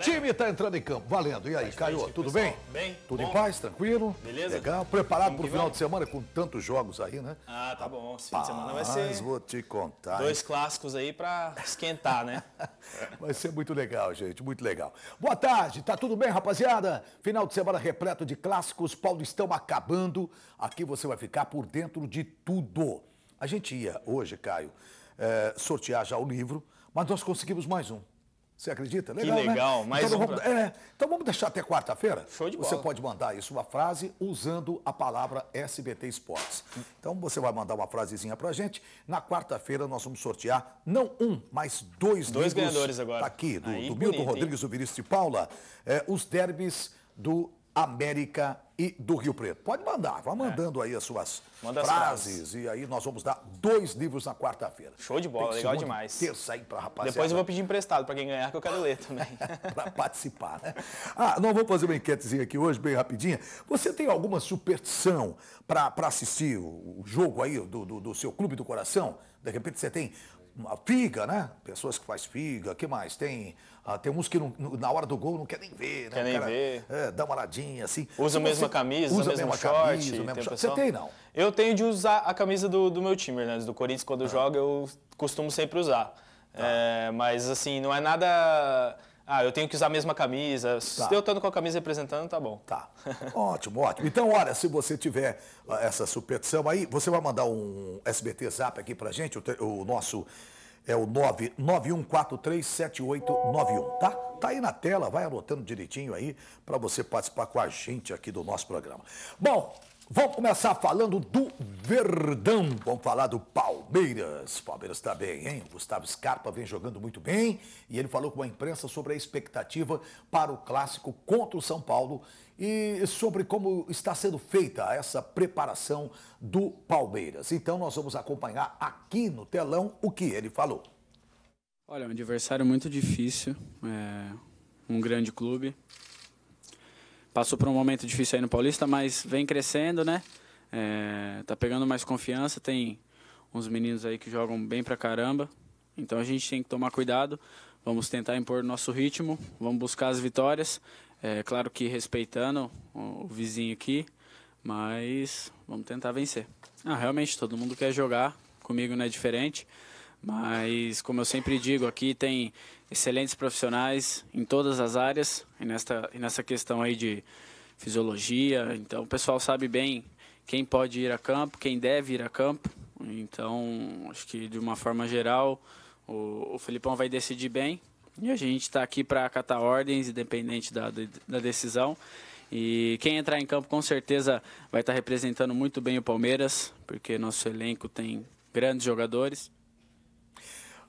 time está entrando em campo, valendo. E aí, Mas, Caio, tudo pessoal, bem? Bem. Tudo bom. em paz, tranquilo? Beleza? Legal. Preparado para o final de semana com tantos jogos aí, né? Ah, tá bom. Esse fim de semana vai ser. Mas vou te contar. Dois clássicos aí para esquentar, né? vai ser muito legal, gente. Muito legal. Boa tarde, tá tudo bem, rapaziada? Final de semana repleto de clássicos. Paulistão acabando. Aqui você vai ficar por dentro de tudo. A gente ia hoje, Caio, é, sortear já o livro, mas nós conseguimos mais um. Você acredita? Legal, que legal. Né? Então mais então, um... vamos, é, então vamos deixar até quarta-feira? Show de bola. Você pode mandar isso, uma frase, usando a palavra SBT Esportes. Então você vai mandar uma frasezinha a gente. Na quarta-feira nós vamos sortear, não um, mas dois Dois ganhadores agora. Tá aqui, do, Aí, do Milton bonito, Rodrigues, hein? do Vinícius de Paula, é, os derbys do América e do Rio Preto. Pode mandar, vá é. mandando é. aí as suas Manda frases, frases, e aí nós vamos dar dois livros na quarta-feira. Show de bola, legal demais. Terça aí pra rapaziada. Depois eu vou pedir emprestado para quem ganhar, que eu quero ler também. para participar, né? Ah, nós vamos fazer uma enquetezinha aqui hoje, bem rapidinha. Você tem alguma superstição para assistir o, o, jogo aí do, do, do seu clube do coração? De repente você tem uma figa, né? Pessoas que faz figa, que mais? Tem, ah, tem uns que não, na hora do gol não quer nem ver, né? Quer nem cara, ver. É, dá uma olhadinha, assim. Usa a mesma camisa, usa a mesma short. Camisa, o mesmo short. Pessoal... Você tem, não? Eu tenho de usar a camisa do, do meu time, né? Do Corinthians, quando ah. joga, eu costumo sempre usar. Ah. É, mas, assim, não é nada ah, eu tenho que usar a mesma camisa. Tá. Se eu estando com a camisa representando, tá bom. Tá. Ótimo, ótimo. Então, olha, se você tiver ah, essa superstição aí, você vai mandar um SBT Zap aqui pra gente, o, o nosso é o 991437891, tá? Tá aí na tela, vai anotando direitinho aí para você participar com a gente aqui do nosso programa. Bom, Vamos começar falando do Verdão. Vamos falar do Palmeiras. Palmeiras está bem, hein? O Gustavo Scarpa vem jogando muito bem e ele falou com a imprensa sobre a expectativa para o clássico contra o São Paulo e sobre como está sendo feita essa preparação do Palmeiras. Então nós vamos acompanhar aqui no telão o que ele falou. Olha, é um adversário muito difícil, é um grande clube, Passou por um momento difícil aí no Paulista, mas vem crescendo, né? É, tá pegando mais confiança, tem uns meninos aí que jogam bem pra caramba. Então a gente tem que tomar cuidado, vamos tentar impor nosso ritmo, vamos buscar as vitórias. É, claro que respeitando o, o vizinho aqui, mas vamos tentar vencer. Ah, realmente, todo mundo quer jogar, comigo não é diferente. Mas, como eu sempre digo, aqui tem, excelentes profissionais em todas as áreas, e nesta, e nessa questão aí de fisiologia. Então, o pessoal sabe bem quem pode ir a campo, quem deve ir a campo. Então, acho que de uma forma geral, o, o Felipão vai decidir bem. E a gente está aqui para acatar ordens, independente da, da decisão. E quem entrar em campo com certeza vai estar tá representando muito bem o Palmeiras, porque nosso elenco tem grandes jogadores.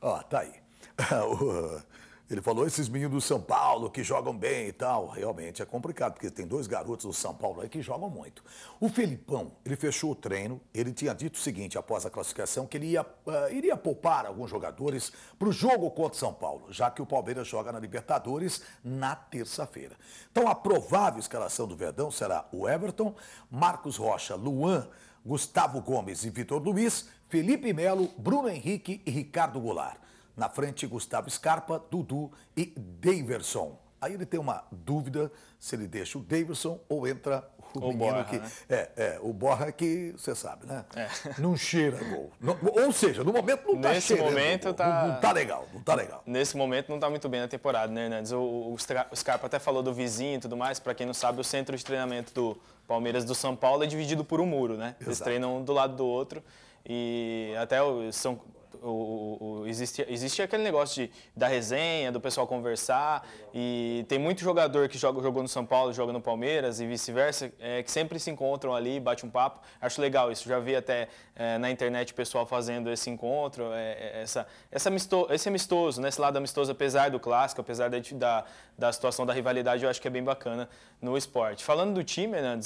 Ó, oh, tá aí. Ele falou, esses meninos do São Paulo que jogam bem e tal. Realmente é complicado, porque tem dois garotos do São Paulo aí que jogam muito. O Felipão, ele fechou o treino, ele tinha dito o seguinte após a classificação, que ele ia, uh, iria poupar alguns jogadores para o jogo contra o São Paulo, já que o Palmeiras joga na Libertadores na terça-feira. Então a provável escalação do Verdão será o Everton, Marcos Rocha, Luan, Gustavo Gomes e Vitor Luiz, Felipe Melo, Bruno Henrique e Ricardo Goulart. Na frente, Gustavo Scarpa, Dudu e Daverson. Aí ele tem uma dúvida se ele deixa o Davidson ou entra o, o Borra, que. Né? É, é, o Borra que você sabe, né? É. Não cheira gol. Não, ou seja, no momento não está cheirando. Momento gol. Tá... Não, não tá legal, não tá legal. Nesse momento não está muito bem na temporada, né, Hernandes? O, o, o Scarpa até falou do vizinho e tudo mais. Para quem não sabe, o centro de treinamento do Palmeiras do São Paulo é dividido por um muro, né? Exato. Eles treinam um do lado do outro. E até são o, o, existe, existe aquele negócio de, da resenha, do pessoal conversar. E tem muito jogador que joga, jogou no São Paulo, joga no Palmeiras e vice-versa, é, que sempre se encontram ali, bate um papo. Acho legal isso. Já vi até é, na internet o pessoal fazendo esse encontro, é, é essa, essa misto, esse amistoso, né? esse lado amistoso, apesar do clássico, apesar da, da, da situação da rivalidade, eu acho que é bem bacana no esporte. Falando do time, né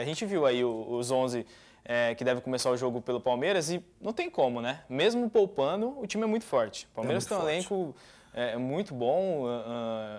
a gente viu aí os 11 é, que deve começar o jogo pelo Palmeiras e não tem como, né? Mesmo poupando, o time é muito forte. O Palmeiras é tem um elenco é, é, muito bom. Ah,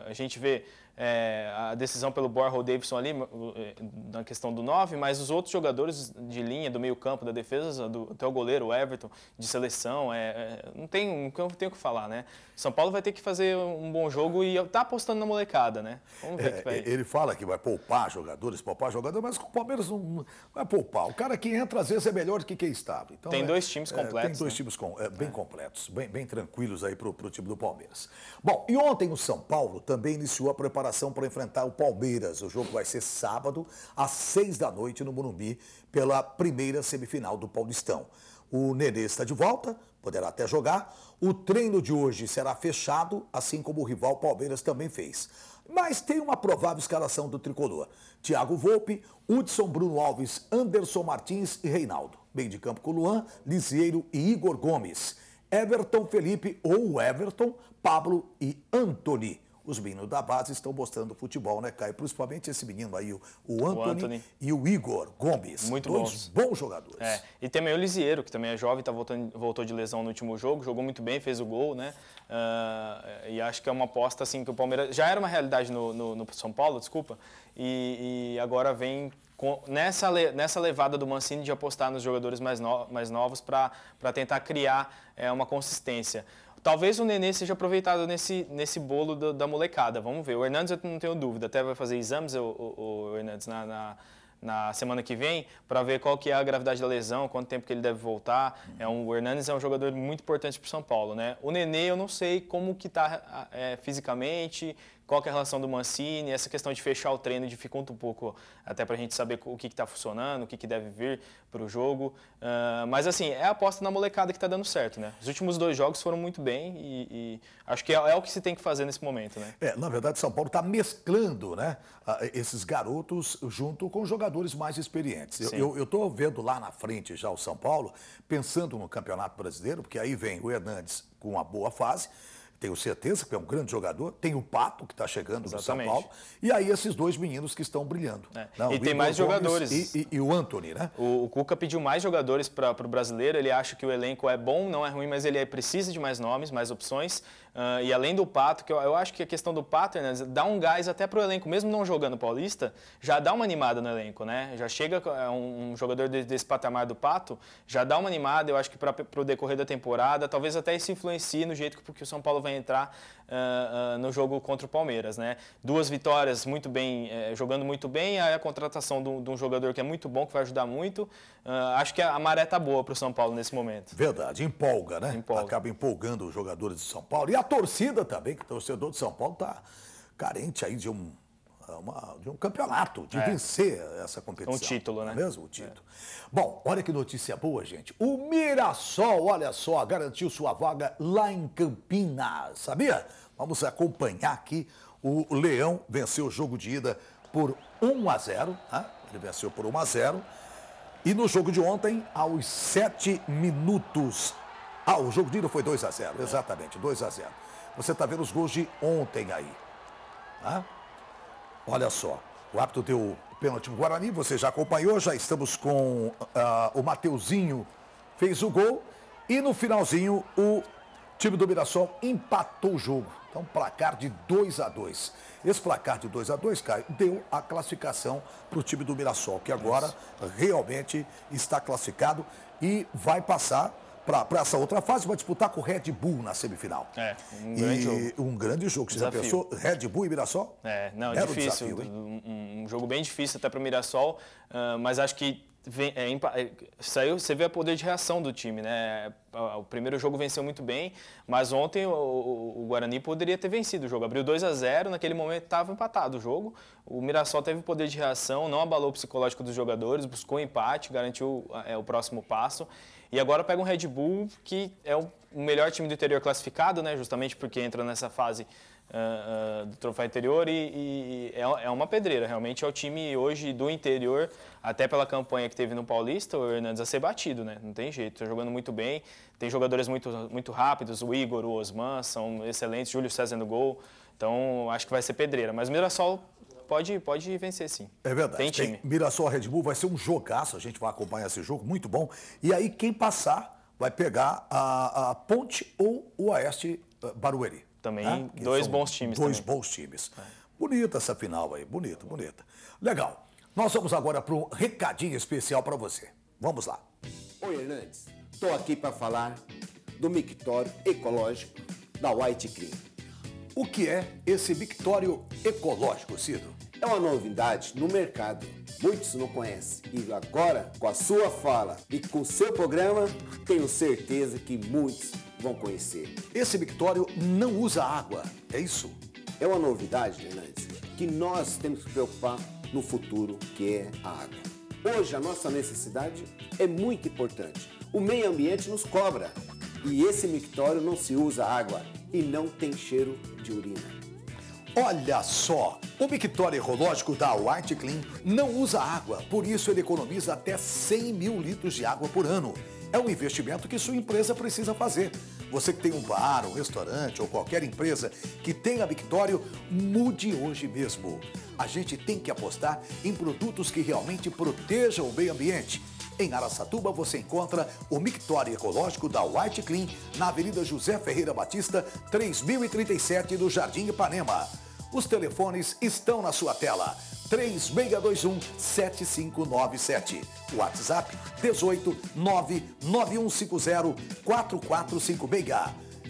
ah, a gente vê é, a decisão pelo Borro Davidson ali é, na questão do 9, mas os outros jogadores de linha, do meio campo, da defesa, do, até o goleiro, o Everton, de seleção, é, é não tem um campo tem o que falar, né? São Paulo vai ter que fazer um bom jogo e tá apostando na molecada, né? Vamos ver é, que vai. Ele fala que vai poupar jogadores, poupar jogadores, mas o Palmeiras não vai poupar. O cara que entra às vezes é melhor do que quem estava. Então, tem dois times completos. tem dois né? times bem completos, bem, bem tranquilos aí pro, pro time do Palmeiras. Palmeiras. Bom, e ontem o São Paulo também iniciou a preparação para enfrentar o Palmeiras. O jogo vai ser sábado, às seis da noite, no Morumbi, pela primeira semifinal do Paulistão. O Nenê está de volta, poderá até jogar. O treino de hoje será fechado, assim como o rival Palmeiras também fez. Mas tem uma provável escalação do tricolor: Thiago Volpe, Hudson Bruno Alves, Anderson Martins e Reinaldo. Bem de campo com Luan, Lisieiro e Igor Gomes. Everton Felipe ou Everton, Pablo e Anthony. Os meninos da base estão mostrando futebol, né, Caio? Principalmente esse menino aí, o, o, Anthony, o Anthony, e o Igor Gomes. Muito dois bons. bons jogadores. É. E também o Lisieiro, que também é jovem, tá voltando, voltou de lesão no último jogo, jogou muito bem, fez o gol, né? Uh, e acho que é uma aposta, assim, que o Palmeiras... Já era uma realidade no, no, no São Paulo, desculpa, e, e agora vem com, nessa, nessa levada do Mancini de apostar nos jogadores mais, no, mais novos para tentar criar é, uma consistência. Talvez o Nenê seja aproveitado nesse, nesse bolo do, da molecada, vamos ver. O Hernandes eu não tenho dúvida, até vai fazer exames o, o, o Hernandes na, na na semana que vem para ver qual que é a gravidade da lesão, quanto tempo que ele deve voltar. É um, o Hernandes é um jogador muito importante para o São Paulo, né? O Nenê eu não sei como que está é, fisicamente, qual é a relação do Mancini? Essa questão de fechar o treino dificulta um pouco, até para a gente saber o que está funcionando, o que, que deve vir para o jogo. Uh, mas assim, é a aposta na molecada que está dando certo, né? Os últimos dois jogos foram muito bem e, e acho que é, é, o que se tem que fazer nesse momento, né? É, na verdade, São Paulo está mesclando, né? Esses garotos junto com jogadores mais experientes. Eu estou vendo lá na frente já o São Paulo, pensando no Campeonato Brasileiro, porque aí vem o Hernandes com uma boa fase tenho certeza que é um grande jogador, tem o Pato, que está chegando do São Paulo, e aí esses dois meninos que estão brilhando. É. Não, e tem mais jogadores. E, e, e, o Anthony, né? O, o Cuca pediu mais jogadores para o brasileiro, ele acha que o elenco é bom, não é ruim, mas ele é, precisa de mais nomes, mais opções. Uh, e além do Pato, que eu, eu, acho que a questão do Pato, né, dá um gás até para o elenco, mesmo não jogando paulista, já dá uma animada no elenco, né? Já chega é, um, um jogador desse patamar do Pato, já dá uma animada, eu acho que para o decorrer da temporada, talvez até isso influencie no jeito que, que o São Paulo vai vai entrar uh, uh, no jogo contra o Palmeiras. Né? Duas vitórias muito bem, eh, jogando muito bem, aí a contratação de um jogador que é muito bom, que vai ajudar muito. Uh, acho que a, a maré está boa para o São Paulo nesse momento. Verdade, empolga, né? Empolga. Acaba empolgando os jogadores de São Paulo e a torcida também, que o torcedor de São Paulo está carente aí de um uma, de um campeonato, de é. vencer essa competição. Um título, né? É mesmo? O é. título. É. Bom, olha que notícia boa, gente. O Mirassol, olha só, garantiu sua vaga lá em Campinas, sabia? Vamos acompanhar aqui. O Leão venceu o jogo de ida por 1 a 0, né? Tá? ele venceu por 1 a 0. E no jogo de ontem, aos 7 minutos. Ah, o jogo de ida foi 2 a 0, exatamente, 2 a 0. Você está vendo os gols de ontem aí. Né? Olha só, o árbitro deu pênalti no Guarani, você já acompanhou, já estamos com uh, o Mateuzinho, fez o gol e no finalzinho o time do Mirassol empatou o jogo. Então, placar de 2 a 2 Esse placar de 2 a 2 Caio, deu a classificação para o time do Mirassol, que agora Isso. realmente está classificado e vai passar para essa outra fase, vai disputar com o Red Bull na semifinal. É, um grande e jogo. Um grande jogo. Você desafio. já pensou? Red Bull e Mirassol? É, não, é Era difícil. Desafio, um, um, jogo bem difícil até para o Mirassol, uh, mas acho que vem, é, é saiu, você vê a poder de reação do time, né? Ah, o primeiro jogo venceu muito bem, mas ontem o, o, Guarani poderia ter vencido o jogo. Abriu 2 a 0 naquele momento estava empatado o jogo. O Mirassol teve poder de reação, não abalou o psicológico dos jogadores, buscou empate, garantiu ah, é, o próximo passo. E agora pega um Red Bull, que é o melhor time do interior classificado, né? justamente porque entra nessa fase uh, uh, do troféu interior e, e é, é, uma pedreira. Realmente é o time hoje do interior, até pela campanha que teve no Paulista, o Hernandes a ser batido, né? Não tem jeito, está jogando muito bem. Tem jogadores muito, muito rápidos, o Igor, o Osman, são excelentes, Júlio César no gol. Então acho que vai ser pedreira. Mas o Mirassol pode, pode vencer sim. É verdade. Tem time. Tem Mirassol Red Bull vai ser um jogaço, a gente vai acompanhar esse jogo, muito bom. E aí quem passar vai pegar a, a Ponte ou o Oeste eh, Barueri. Também né? dois bons times. Dois também. bons times. É. Bonita essa final aí, bonita, bonita. Legal. Nós vamos agora para um recadinho especial para você. Vamos lá. Oi, Hernandes. Estou aqui para falar do mictório ecológico da White Cream. O que é esse mictório ecológico, Cido? é uma novidade no mercado. Muitos não conhecem. E agora, com a sua fala e com o seu programa, tenho certeza que muitos vão conhecer. Esse victório não usa água, é isso? É uma novidade, Fernandes, que nós temos que preocupar no futuro, que é a água. Hoje a nossa necessidade é muito importante. O meio ambiente nos cobra. E esse mictório não se usa água e não tem cheiro de urina. Olha só! O victório Ecológico da White Clean não usa água, por isso ele economiza até 100 mil litros de água por ano. É um investimento que sua empresa precisa fazer. Você que tem um bar, um restaurante ou qualquer empresa que tenha Victório, mude hoje mesmo. A gente tem que apostar em produtos que realmente protejam o meio ambiente em Araçatuba você encontra o mictório ecológico da White Clean na Avenida José Ferreira Batista, 3037 do Jardim Ipanema. Os telefones estão na sua tela. 3621 7597. WhatsApp 18 99150 4456.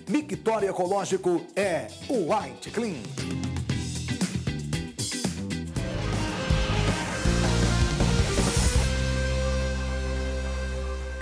Mictório Ecológico é o White Clean.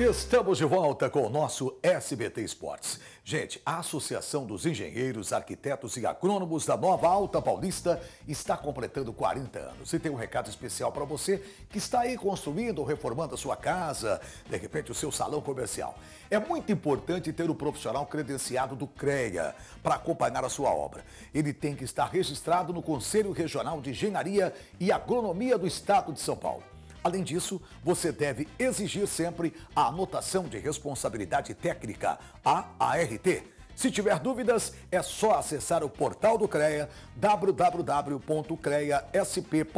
Estamos de volta com o nosso SBT Esportes. Gente, a Associação dos Engenheiros, Arquitetos e Agrônomos da Nova Alta Paulista está completando 40 anos e tem um recado especial para você que está aí construindo ou reformando a sua casa, de repente o seu salão comercial. É muito importante ter o um profissional credenciado do CREA para acompanhar a sua obra. Ele tem que estar registrado no Conselho Regional de Engenharia e Agronomia do Estado de São Paulo. Além disso, você deve exigir sempre a anotação de responsabilidade técnica, a ART. Se tiver dúvidas, é só acessar o portal do CREA, www.creasp.org.br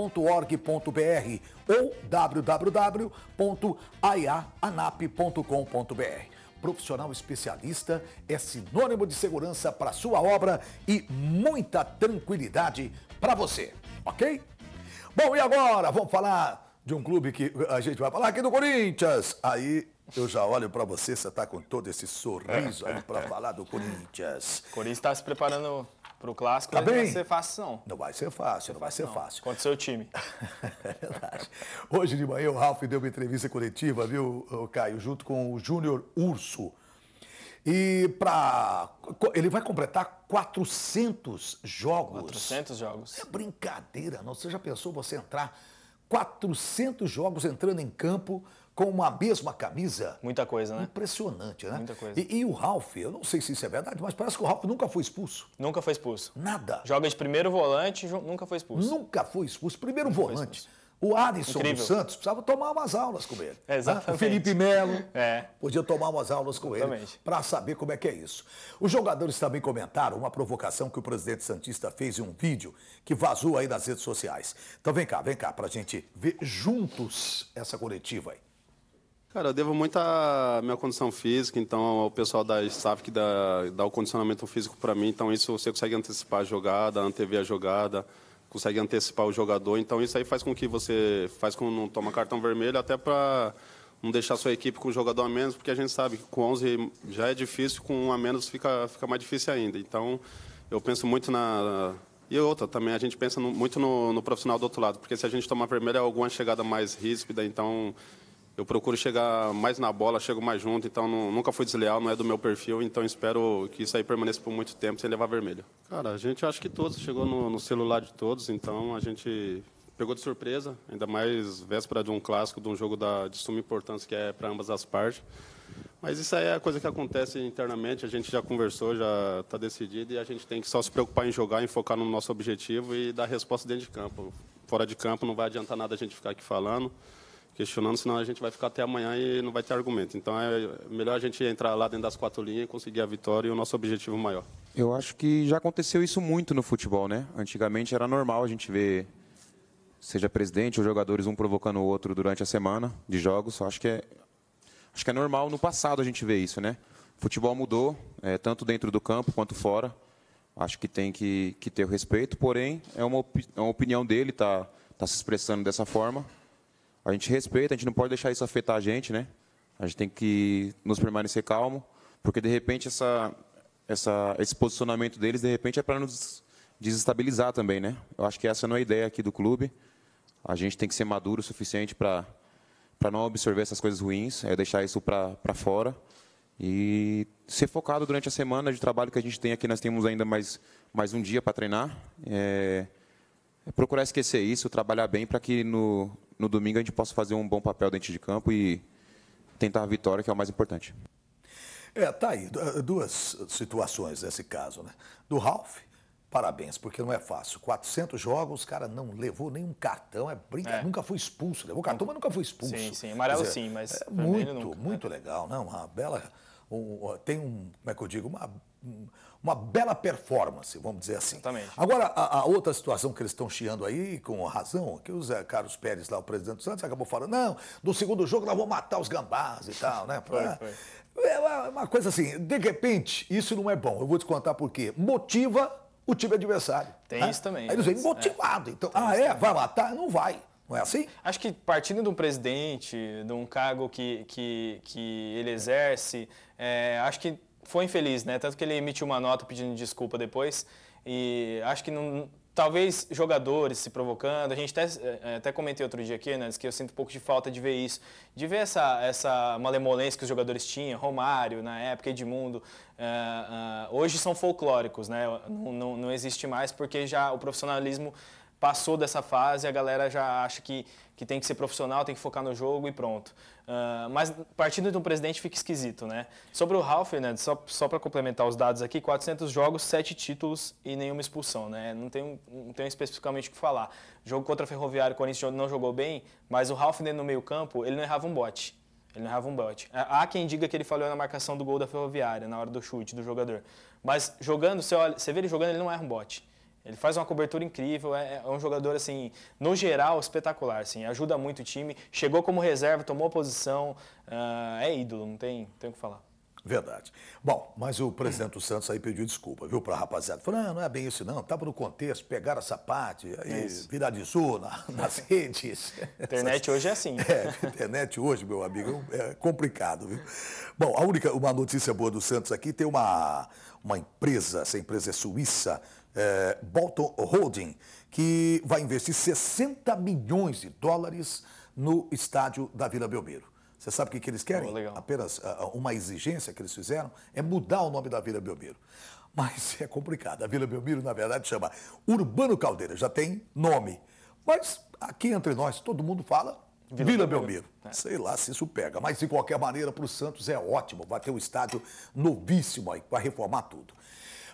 ou www.aianap.com.br. profissional especialista é sinônimo de segurança para sua obra e muita tranquilidade para você, ok? Bom, e agora vamos falar de um clube que a gente vai falar aqui do Corinthians. Aí eu já olho para você, você tá com todo esse sorriso aí para falar do Corinthians. O Corinthians está se preparando para o clássico, tá bem? não vai ser fácil não. Não vai ser fácil, não vai ser não. fácil. Contra o seu time. é verdade. Hoje de manhã o Ralf deu uma entrevista coletiva, viu, Caio, junto com o Júnior Urso. E para ele vai completar 400 jogos. 400 jogos. É brincadeira, não? Você já pensou você entrar 400 jogos entrando em campo com uma mesma camisa. Muita coisa, né? Impressionante, né? Muita coisa. E, e, o Ralf, eu não sei se isso é verdade, mas parece que o Ralf nunca foi expulso. Nunca foi expulso. Nada. Joga de primeiro volante, nunca foi expulso. Nunca foi expulso. Primeiro nunca volante. Expulso. O Alisson dos Santos precisava tomar umas aulas com ele. Né? exatamente. Né? O Felipe Melo é. podia tomar umas aulas com exatamente. ele para saber como é que é isso. Os jogadores também comentaram uma provocação que o presidente Santista fez em um vídeo que vazou aí nas redes sociais. Então vem cá, vem cá, para a gente ver juntos essa coletiva aí. Cara, eu devo muito à minha condição física, então ao pessoal da staff que dá, dá o condicionamento físico para mim, então isso você consegue antecipar a jogada, antever a jogada, consegue antecipar o jogador. Então isso aí faz com que você faz com não toma cartão vermelho até para não deixar sua equipe com o jogador a menos, porque a gente sabe que com 11 já é difícil, com um a menos fica fica mais difícil ainda. Então eu penso muito na e outra, também a gente pensa no, muito no, no, profissional do outro lado, porque se a gente tomar vermelho é alguma chegada mais ríspida, então eu procuro chegar mais na bola, chego mais junto, então não, nunca fui desleal, não é do meu perfil, então espero que isso aí permaneça por muito tempo sem levar vermelho. Cara, a gente acho que todos, chegou no, no celular de todos, então a gente pegou de surpresa, ainda mais véspera de um clássico, de um jogo da, de suma importância que é para ambas as partes. Mas isso aí é a coisa que acontece internamente, a gente já conversou, já está decidido e a gente tem que só se preocupar em jogar, em focar no nosso objetivo e dar resposta dentro de campo. Fora de campo não vai adiantar nada a gente ficar aqui falando questionando, senão a gente vai ficar até amanhã e não vai ter argumento. Então é melhor a gente entrar lá dentro das quatro linhas e conseguir a vitória e o nosso objetivo maior. Eu acho que já aconteceu isso muito no futebol, né? Antigamente era normal a gente ver, seja presidente ou jogadores, um provocando o outro durante a semana de jogos. Eu acho que é, acho que é normal no passado a gente ver isso, né? O futebol mudou, é, tanto dentro do campo quanto fora. Acho que tem que, que ter o respeito, porém, é uma, é uma opinião dele, tá tá se expressando dessa forma a gente respeita, a gente não pode deixar isso afetar a gente, né? A gente tem que nos permanecer calmo, porque de repente essa, essa, esse posicionamento deles de repente é para nos desestabilizar também, né? Eu acho que essa não é a ideia aqui do clube. A gente tem que ser maduro o suficiente para para não absorver essas coisas ruins, é deixar isso para fora e ser focado durante a semana de trabalho que a gente tem aqui. Nós temos ainda mais, mais um dia para treinar. É, é procurar esquecer isso, trabalhar bem para que no, no domingo a gente possa fazer um bom papel dentro de campo e tentar a vitória, que é o mais importante. É, tá aí, duas situações nesse caso, né? Do Ralph, parabéns, porque não é fácil. 400 jogos, cara, não levou nenhum cartão, é brinca, é. nunca foi expulso, levou cartão, mas nunca foi expulso. Sim, sim, amarelo dizer, sim, mas é muito, nunca, né? muito né? legal, não, uma bela um, tem um, como é que eu digo, uma uma bela performance, vamos dizer assim. Exatamente. Agora, a, a, outra situação que eles estão chiando aí, com razão, que o Zé Carlos Pérez, lá, o presidente do Santos, acabou falando, não, no segundo jogo nós vamos matar os gambás e tal, né? Pra... Foi, foi. É, é uma coisa assim, de repente, isso não é bom. Eu vou te contar por quê. Motiva o time adversário. Tem né? isso também. Aí eles vêm né? motivado. É, então, ah, é? Também. Vai matar? Não vai. Não é assim? Acho que partindo de um presidente, de um cargo que, que, que ele exerce, é, acho que foi infeliz, né? Tanto que ele emitiu uma nota pedindo desculpa depois. E acho que não, talvez jogadores se provocando. A gente até, é, até comentei outro dia aqui, né, que eu sinto um pouco de falta de ver isso, de ver essa, essa malemolência que os jogadores tinham, Romário na época, Edmundo. Uh, uh, hoje são folclóricos, né? Não, não, não existe mais porque já o profissionalismo passou dessa fase, a galera já acha que que tem que ser profissional, tem que focar no jogo e pronto. Uh, mas partindo de um presidente fica esquisito, né? Sobre o Ralf, né, só, só para complementar os dados aqui, 400 jogos, 7 títulos e nenhuma expulsão, né? Não tenho, não tenho especificamente o que falar. Jogo contra o Ferroviário, o Corinthians não jogou bem, mas o Ralf dentro do meio campo, ele não errava um bote. Ele não errava um bote. É, há quem diga que ele falhou na marcação do gol da Ferroviária, na hora do chute do jogador. Mas jogando, você, olha, você vê ele jogando, ele não erra um bote. Ele faz uma cobertura incrível, é, é, um jogador, assim, no geral, espetacular, assim, ajuda muito o time. Chegou como reserva, tomou posição, uh, é ídolo, não tem, tem o que falar. Verdade. Bom, mas o presidente do Santos aí pediu desculpa, viu, para a rapaziada. Falou, não, não é bem isso não, estava no contexto, pegaram essa parte, aí é de viralizou na, nas redes. Internet hoje é assim. É, internet hoje, meu amigo, é complicado, viu? Bom, a única, uma notícia boa do Santos aqui, tem uma, uma empresa, essa empresa é suíça, é, Bolton Holding, que vai investir 60 milhões de dólares no estádio da Vila Belmiro. Você sabe o que, que eles querem? Oh, Apenas uh, uma exigência que eles fizeram é mudar o nome da Vila Belmiro. Mas é complicado. A Vila Belmiro, na verdade, chama Urbano Caldeira, já tem nome. Mas aqui entre nós, todo mundo fala Vila, Vila Belmiro. Belmiro. É. Sei lá se isso pega, mas de qualquer maneira, para o Santos é ótimo. Vai ter um estádio novíssimo aí, vai reformar tudo.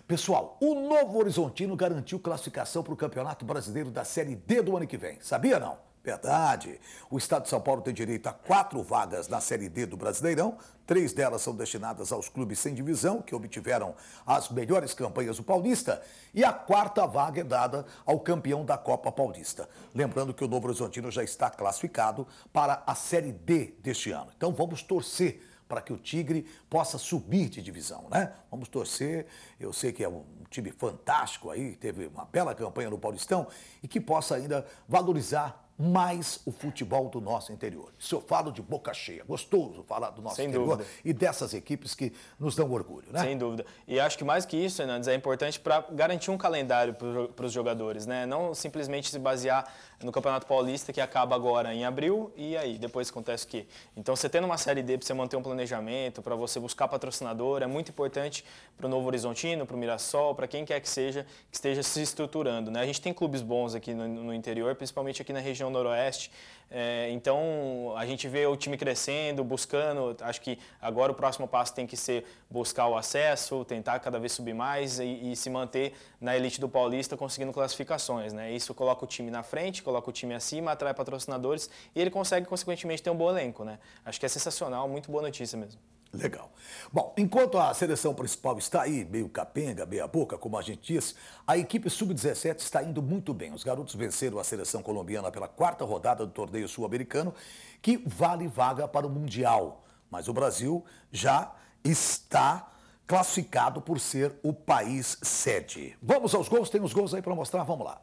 Pessoal, o Novo Horizontino garantiu classificação para o Campeonato Brasileiro da Série D do ano que vem. Sabia não? Verdade. O Estado de São Paulo tem direito a quatro vagas na Série D do Brasileirão. Três delas são destinadas aos clubes sem divisão, que obtiveram as melhores campanhas do Paulista. E a quarta vaga é dada ao campeão da Copa Paulista. Lembrando que o Novo Horizontino já está classificado para a Série D deste ano. Então vamos torcer para que o Tigre possa subir de divisão, né? Vamos torcer. Eu sei que é um time fantástico aí, teve uma bela campanha no Paulistão e que possa ainda valorizar mais o futebol do nosso interior. Isso eu falo de boca cheia, gostoso falar do nosso Sem interior dúvida. e dessas equipes que nos dão orgulho, né? Sem dúvida. E acho que mais que isso, Hernandes, é importante para garantir um calendário para os jogadores, né? Não simplesmente se basear no Campeonato Paulista que acaba agora em abril e aí depois acontece o quê? Então você tendo uma série D para você manter um planejamento, para você buscar patrocinador, é muito importante para o Novo Horizontino, para o Mirassol, para quem quer que seja que esteja se estruturando, né? A gente tem clubes bons aqui no, no interior, principalmente aqui na região região noroeste. É, então a gente vê o time crescendo, buscando. Acho que agora o próximo passo tem que ser buscar o acesso, tentar cada vez subir mais e, e, se manter na elite do Paulista, conseguindo classificações. Né? Isso coloca o time na frente, coloca o time acima, atrai patrocinadores e ele consegue consequentemente ter um bom elenco. Né? Acho que é sensacional, muito boa notícia mesmo. Legal. Bom, enquanto a seleção principal está aí, meio capenga, meia boca, como a gente disse, a equipe sub-17 está indo muito bem. Os garotos venceram a seleção colombiana pela quarta rodada do torneio sul-americano, que vale vaga para o Mundial. Mas o Brasil já está classificado por ser o país sede. Vamos aos gols, tem os gols aí para mostrar, vamos lá.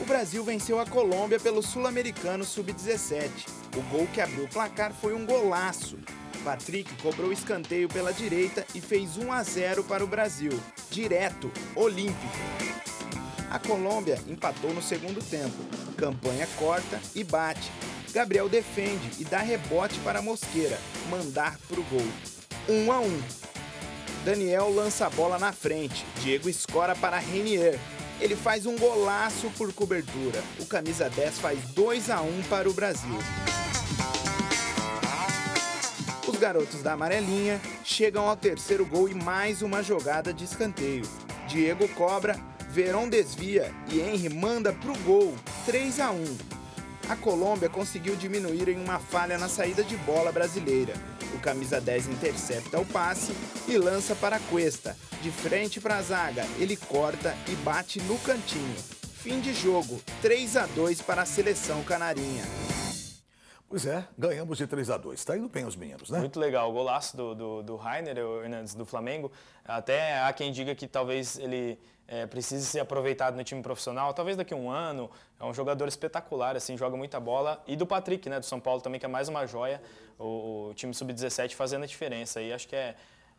O Brasil venceu a Colômbia pelo Sul-Americano Sub-17. O gol que abriu o placar foi um golaço Patrick cobrou escanteio pela direita e fez 1 a 0 para o Brasil, direto, olímpico. A Colômbia empatou no segundo tempo. Campanha corta e bate. Gabriel defende e dá rebote para Mosqueira, mandar para o gol. 1 a 1. Daniel lança a bola na frente. Diego escora para Renier. Ele faz um golaço por cobertura. O camisa 10 faz 2 a 1 para o Brasil garotos da amarelinha chegam ao terceiro gol e mais uma jogada de escanteio. Diego cobra, Verón desvia e Henry manda pro gol, 3 a 1. A Colômbia conseguiu diminuir em uma falha na saída de bola brasileira. O camisa 10 intercepta o passe e lança para a Cuesta. De frente para a zaga, ele corta e bate no cantinho. Fim de jogo, 3 a 2 para a seleção canarinha. Pois é, ganhamos de 3 a 2 Está indo bem os meninos, né? Muito legal. O golaço do, do, do Rainer Hernandes do Flamengo. Até há quem diga que talvez ele é, precise ser aproveitado no time profissional, talvez daqui a um ano. É um jogador espetacular, assim, joga muita bola. E do Patrick, né, do São Paulo também, que é mais uma joia. O, o time sub-17 fazendo a diferença. E acho que é,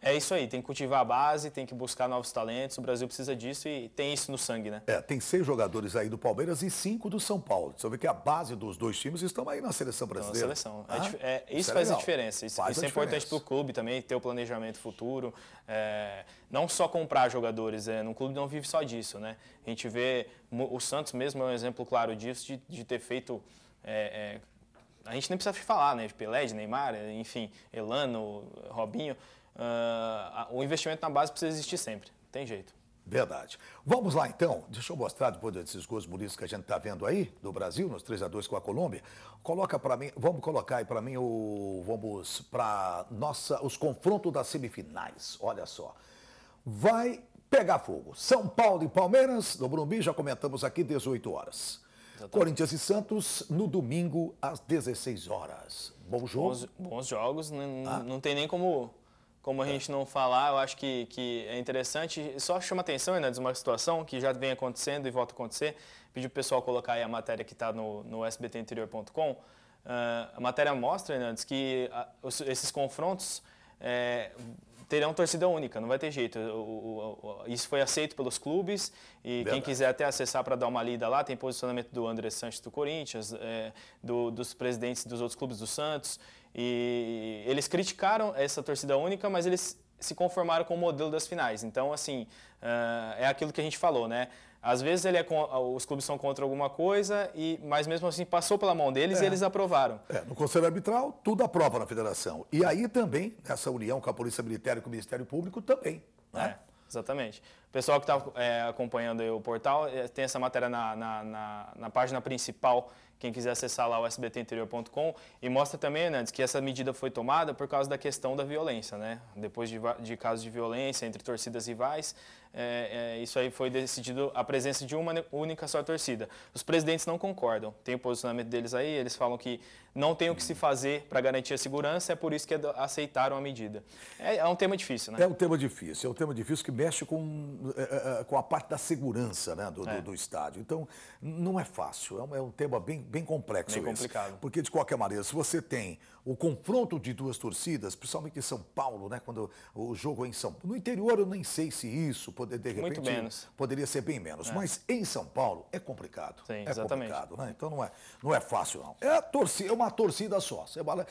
é isso aí, tem que cultivar a base, tem que buscar novos talentos. O Brasil precisa disso e tem isso no sangue, né? É, tem seis jogadores aí do Palmeiras e cinco do São Paulo. Você vê que a base dos dois times estão aí na seleção brasileira. na seleção. É ah, é, é, isso, é faz a diferença. Isso, isso a é importante para o clube também, ter o planejamento futuro. É, não só comprar jogadores, é, no clube não vive só disso, né? A gente vê, o Santos mesmo é um exemplo claro disso, de, de ter feito a gente nem precisa falar, né? De Pelé, de Neymar, enfim, Elano, Robinho uh, o investimento na base precisa existir sempre. Tem jeito. Verdade. Vamos lá então, deixa eu mostrar depois desses gols bonitos que a gente está vendo aí, do Brasil, nos 3 a 2 com a Colômbia. Coloca para mim, vamos colocar aí para mim o vamos para nossa os confrontos das semifinais. Olha só. Vai pegar fogo. São Paulo e Palmeiras no Brumbi, já comentamos aqui 18 horas. Exatamente. Corinthians e Santos no domingo às 16 horas. Bom jogo. Bons, bons jogos, né? não, ah. não tem nem como como a tá. gente não falar, eu acho que, que é interessante. Só chama atenção, né de uma situação que já vem acontecendo e volta a acontecer. Pedi para o pessoal colocar aí a matéria que está no, no sbtinterior.com. Uh, ah, a matéria mostra, Hernandes, né, que a, ah, os, esses confrontos é, terão torcida única, não vai ter jeito. O, o, o, isso foi aceito pelos clubes e Verdade. quem quiser até acessar para dar uma lida lá, tem posicionamento do André Sanches do Corinthians, é, do, dos presidentes dos outros clubes do Santos. E eles criticaram essa torcida única, mas eles se conformaram com o modelo das finais. Então, assim, é, é aquilo que a gente falou, né? Às vezes ele é com, os clubes são contra alguma coisa, e, mas mesmo assim passou pela mão deles é. e eles aprovaram. É, no Conselho Arbitral, tudo aprova na federação. E aí também, nessa união com a Polícia Militar e com o Ministério Público também. Né? É, exatamente. O pessoal que está é, acompanhando o portal é, tem essa matéria na, na, na, na página principal quem quiser acessar lá o sbtinterior.com. E mostra também, Hernandes, que essa medida foi tomada por causa da questão da violência, né? Depois de, de casos de violência entre torcidas rivais, é, é, isso aí foi decidido a presença de uma única só torcida. Os presidentes não concordam, tem o posicionamento deles aí, eles falam que não tem o que se fazer para garantir a segurança, é por isso que aceitaram a medida. É, é, um tema difícil, né? É um tema difícil, é um tema difícil que mexe com, é, é, é, com a parte da segurança né, do, do, do estádio. Então, não é fácil, é um, é um tema bem bem complexo bem Porque, de qualquer maneira, se você tem o confronto de duas torcidas, principalmente em São Paulo, né? Quando o jogo é em São Paulo. No interior eu nem sei se isso, de repente, Muito menos. poderia ser bem menos. É. Mas em São Paulo é complicado. Sim, é exatamente. complicado, né? Então não é, não é fácil, não. É, torcida, é uma torcida só. Você fala,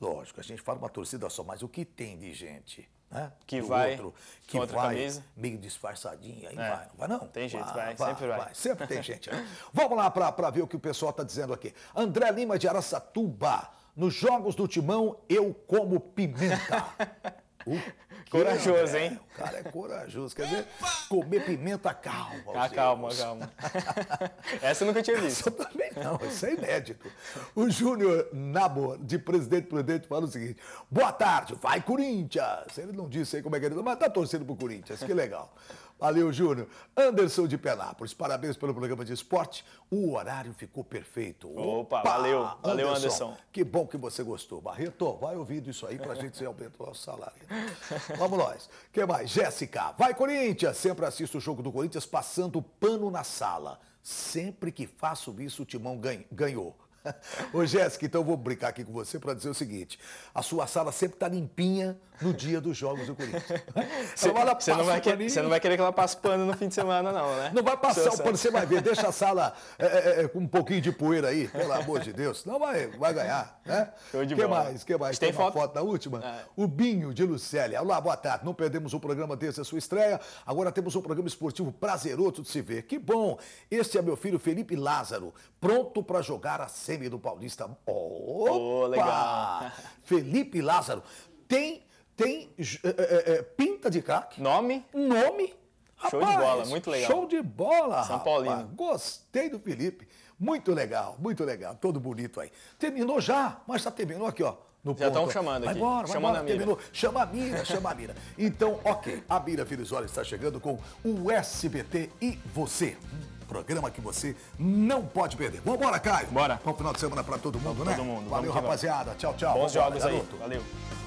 lógico, a gente fala uma torcida só, mas o que tem de gente? Né? Que vai outro, que com outra vai camisa. meio disfarçadinho, aí é. vai, não vai não? Tem jeito, vai, vai, vai sempre vai. vai. Sempre tem gente. Vamos lá para ver o que o pessoal está dizendo aqui. André Lima de Araçatuba, nos jogos do Timão, eu como pimenta. Uh, corajoso, é, hein? O cara é corajoso. Quer dizer, comer pimenta calma. Ah, calma, calma. Essa eu nunca tinha visto. Essa também não, isso é inédito. O Júnior Nabo, de presidente prudente, fala o seguinte: boa tarde, vai Corinthians! Ele não disse aí como é que ele mas tá torcendo pro Corinthians, que legal. Valeu, Júnior. Anderson de Penápolis, parabéns pelo programa de esporte. O horário ficou perfeito. Opa, Opa valeu. Anderson. Valeu, Anderson. Que bom que você gostou. Barreto, vai ouvindo isso aí pra gente aumentar o nosso salário. Vamos nós. Quem mais? Jéssica. Vai, Corinthians. Sempre assisto o jogo do Corinthians passando pano na sala. Sempre que faço isso, o Timão ganhou. Ô, Jéssica, então eu vou brincar aqui com você para dizer o seguinte: a sua sala sempre está limpinha no dia dos Jogos do Corinthians. Você não, vai querer, você não vai querer que ela passe pano no fim de semana, não, né? Não vai passar o pano, você vai ver. Deixa a sala é é, é, é, com um pouquinho de poeira aí, pelo amor de Deus. Não vai, vai ganhar, né? Show de que bola. mais? que mais? Tem, tem foto? foto da última? É. O Binho de Lucélia. Olá, boa tarde. Não perdemos o programa desde a sua estreia. Agora temos um programa esportivo prazeroso de se ver. Que bom! Este é meu filho Felipe Lázaro, pronto para jogar a semi Grêmio do Paulista. Opa! Oh, legal. Felipe Lázaro. Tem, tem é, é, pinta de craque. Nome? Nome. Rapaz, show de bola, muito legal. Show de bola, São Paulino. Rapaz. Gostei do Felipe. Muito legal, muito legal. Todo bonito aí. Terminou já, mas já terminou aqui, ó. No já estão chamando vai aqui. vai Chamando embora, a mira. Terminou. Chama a mira, chama a mira. Então, ok. A Mira Filizoli está chegando com o SBT e você programa que você não pode perder. Vambora, Caio. Bora. Bom final de semana para todo mundo, Vamos né? Todo mundo. Valeu, Vamos rapaziada. Tchau, tchau. Bons Vambora, jogos garoto. aí. Valeu.